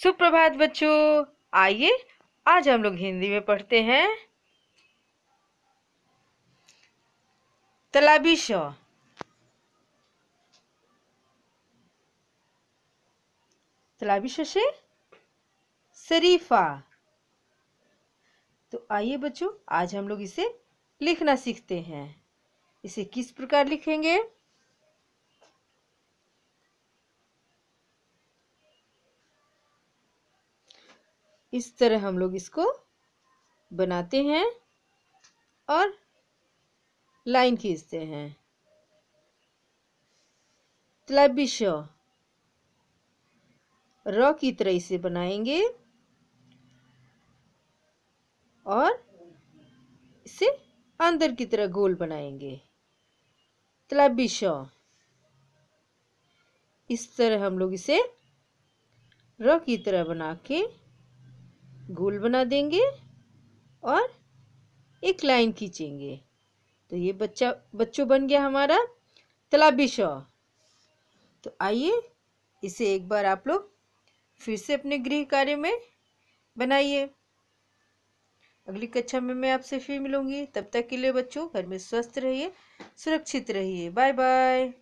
सुप्रभात बच्चों आइए आज हम लोग हिंदी में पढ़ते हैं तलाबी शो तलाबी शो से शरीफा तो आइए बच्चों आज हम लोग इसे लिखना सीखते हैं इसे किस प्रकार लिखेंगे इस तरह हम लोग इसको बनाते हैं और लाइन खींचते हैं तलबिश रॉ की तरह इसे बनाएंगे और इसे अंदर की तरह गोल बनाएंगे तलबिश इस तरह हम लोग इसे रॉ की तरह बना के गोल बना देंगे और एक लाइन खींचेंगे तो ये बच्चा बच्चों बन गया हमारा शॉ तो आइए इसे एक बार आप लोग फिर से अपने गृह कार्य में बनाइए अगली कक्षा में मैं आपसे फिर मिलूंगी तब तक के लिए बच्चों घर में स्वस्थ रहिए सुरक्षित रहिए बाय बाय